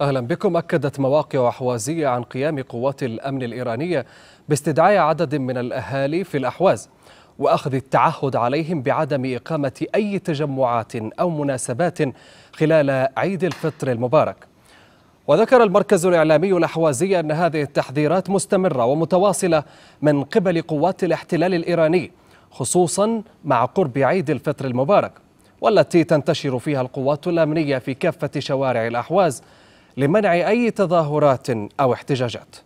أهلا بكم أكدت مواقع أحوازية عن قيام قوات الأمن الإيرانية باستدعاء عدد من الأهالي في الأحواز وأخذ التعهد عليهم بعدم إقامة أي تجمعات أو مناسبات خلال عيد الفطر المبارك وذكر المركز الإعلامي الأحوازي أن هذه التحذيرات مستمرة ومتواصلة من قبل قوات الاحتلال الإيراني خصوصا مع قرب عيد الفطر المبارك والتي تنتشر فيها القوات الأمنية في كافة شوارع الأحواز لمنع أي تظاهرات أو احتجاجات